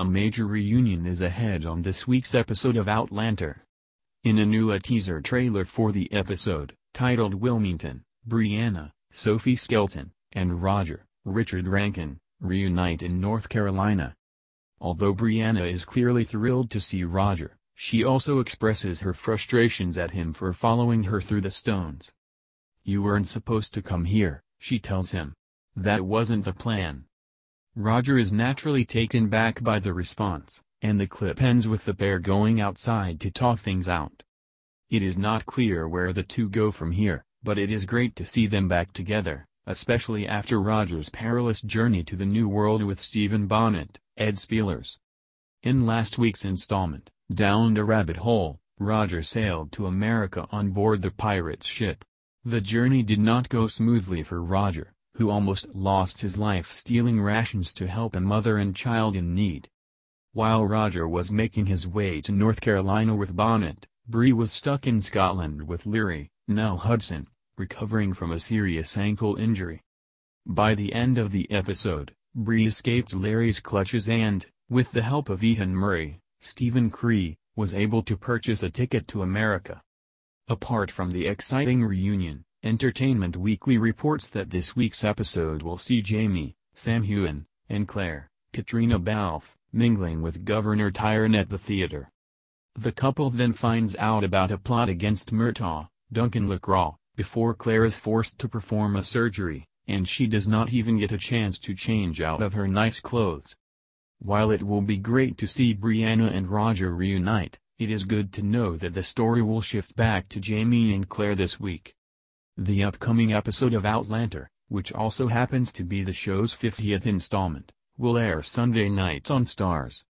A major reunion is ahead on this week's episode of Outlander. In a new a teaser trailer for the episode, titled Wilmington, Brianna, Sophie Skelton, and Roger, Richard Rankin, reunite in North Carolina. Although Brianna is clearly thrilled to see Roger, she also expresses her frustrations at him for following her through the stones. You weren't supposed to come here, she tells him. That wasn't the plan. Roger is naturally taken back by the response, and the clip ends with the pair going outside to talk things out. It is not clear where the two go from here, but it is great to see them back together, especially after Roger's perilous journey to the new world with Stephen Bonnet, Ed Spielers. In last week's installment, Down the Rabbit Hole, Roger sailed to America on board the pirate's ship. The journey did not go smoothly for Roger, who almost lost his life stealing rations to help a mother and child in need. While Roger was making his way to North Carolina with Bonnet, Bree was stuck in Scotland with Leary, now Hudson, recovering from a serious ankle injury. By the end of the episode, Bree escaped Larry's clutches and, with the help of Ian Murray, Stephen Cree, was able to purchase a ticket to America. Apart from the exciting reunion, Entertainment Weekly reports that this week's episode will see Jamie, Sam Hewen, and Claire, Katrina Balfe, mingling with Governor Tyrone at the theater. The couple then finds out about a plot against Murtaugh, Duncan Lacroix, before Claire is forced to perform a surgery, and she does not even get a chance to change out of her nice clothes. While it will be great to see Brianna and Roger reunite, it is good to know that the story will shift back to Jamie and Claire this week. The upcoming episode of Outlander, which also happens to be the show's 50th installment, will air Sunday nights on Stars.